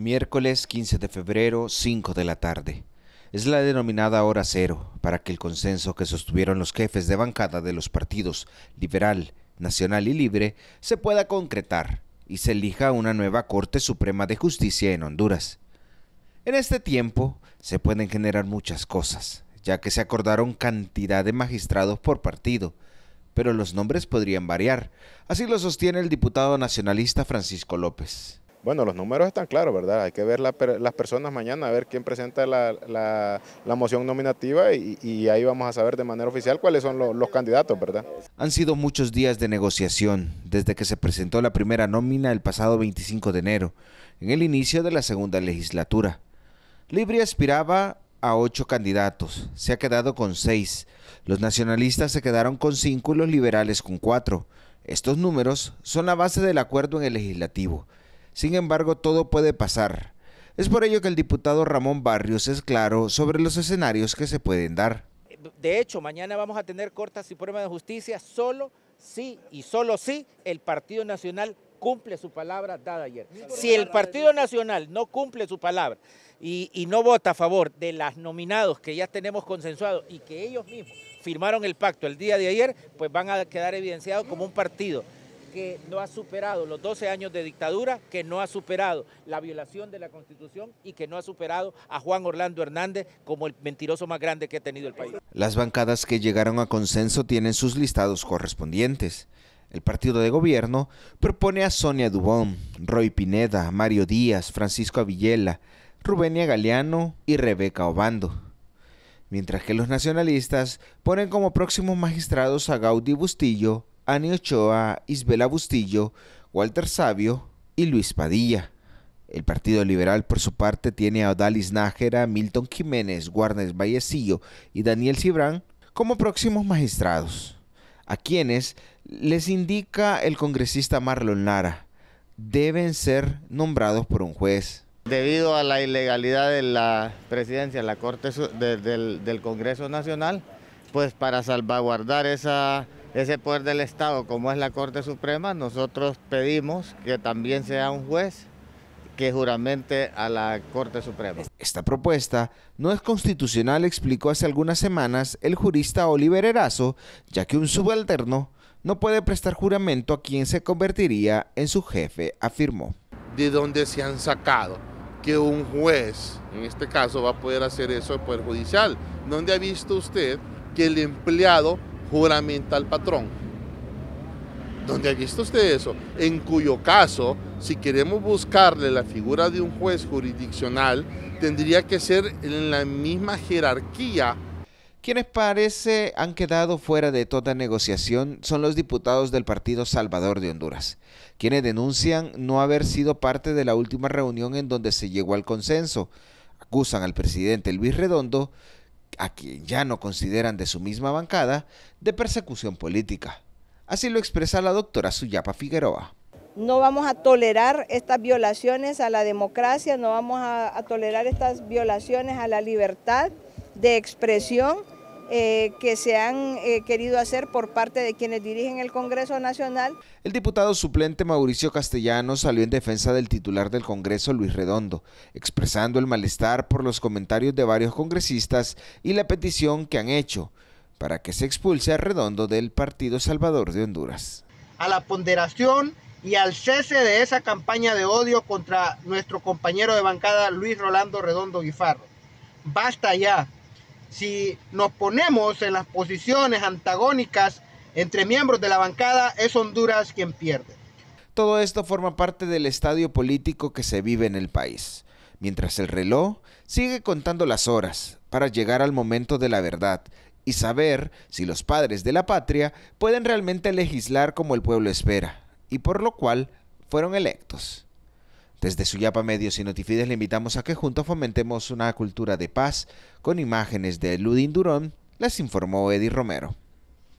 Miércoles 15 de febrero, 5 de la tarde. Es la denominada hora cero para que el consenso que sostuvieron los jefes de bancada de los partidos liberal, nacional y libre se pueda concretar y se elija una nueva Corte Suprema de Justicia en Honduras. En este tiempo se pueden generar muchas cosas, ya que se acordaron cantidad de magistrados por partido, pero los nombres podrían variar, así lo sostiene el diputado nacionalista Francisco López. Bueno, los números están claros, ¿verdad? Hay que ver las personas mañana, a ver quién presenta la, la, moción nominativa y, ahí vamos a saber de manera oficial cuáles son los, los candidatos, ¿verdad? Han sido muchos días de negociación desde que se presentó la primera nómina el pasado 25 de enero, en el inicio de la segunda legislatura. Libri aspiraba a ocho candidatos, se ha quedado con seis. Los nacionalistas se quedaron con cinco y los liberales con cuatro. Estos números son la base del acuerdo en el legislativo. Sin embargo, todo puede pasar. Es por ello que el diputado Ramón Barrios es claro sobre los escenarios que se pueden dar. De hecho, mañana vamos a tener cortas y pruebas de justicia solo si y solo si el Partido Nacional cumple su palabra dada ayer. Si el Partido Nacional no cumple su palabra y, y, no vota a favor de las nominados que ya tenemos consensuados y que ellos mismos firmaron el pacto el día de ayer, pues van a quedar evidenciados como un partido que no ha superado los 12 años de dictadura, que no ha superado la violación de la Constitución y que no ha superado a Juan Orlando Hernández como el mentiroso más grande que ha tenido el país. Las bancadas que llegaron a consenso tienen sus listados correspondientes. El partido de gobierno propone a Sonia Dubón, Roy Pineda, Mario Díaz, Francisco Avillela, Rubenia Galeano y Rebeca Obando mientras que los nacionalistas ponen como próximos magistrados a Gaudí Bustillo Ani Ochoa, Isbela Bustillo, Walter Sabio y Luis Padilla. El Partido Liberal, por su parte, tiene a Odalis Nájera, Milton Jiménez, Warnes Vallecillo y Daniel Cibrán como próximos magistrados, a quienes les indica el congresista Marlon Lara, deben ser nombrados por un juez. Debido a la ilegalidad de la presidencia de la Corte del Congreso Nacional, pues para salvaguardar esa ese poder del Estado, como es la Corte Suprema, nosotros pedimos que también sea un juez que juramente a la Corte Suprema. Esta propuesta no es constitucional, explicó hace algunas semanas el jurista Oliver Erazo, ya que un subalterno no puede prestar juramento a quien se convertiría en su jefe, afirmó. De dónde se han sacado que un juez, en este caso, va a poder hacer eso el Poder Judicial. ¿Dónde ha visto usted que el empleado juramenta al patrón. ¿Dónde ha visto usted eso? En cuyo caso, si queremos buscarle la figura de un juez jurisdiccional, tendría que ser en la misma jerarquía quienes parece han quedado fuera de toda negociación son los diputados del Partido Salvador de Honduras, quienes denuncian no haber sido parte de la última reunión en donde se llegó al consenso. Acusan al presidente Luis Redondo a quien ya no consideran de su misma bancada, de persecución política. Así lo expresa la doctora Suyapa Figueroa. No vamos a tolerar estas violaciones a la democracia, no vamos a, tolerar estas violaciones a la libertad de expresión eh, que se han eh, querido hacer por parte de quienes dirigen el Congreso Nacional. El diputado suplente Mauricio Castellano salió en defensa del titular del Congreso, Luis Redondo, expresando el malestar por los comentarios de varios congresistas y la petición que han hecho para que se expulse a Redondo del Partido Salvador de Honduras. A la ponderación y al cese de esa campaña de odio contra nuestro compañero de bancada Luis Rolando Redondo Guifarro. Basta ya si nos ponemos en las posiciones antagónicas entre miembros de la bancada, es Honduras quien pierde. Todo esto forma parte del estadio político que se vive en el país, mientras el reloj sigue contando las horas para llegar al momento de la verdad y saber si los padres de la patria pueden realmente legislar como el pueblo espera, y por lo cual fueron electos. Desde Suyapa Medios y Notifides le invitamos a que juntos fomentemos una cultura de paz con imágenes de Ludin Durón, les informó Eddie Romero.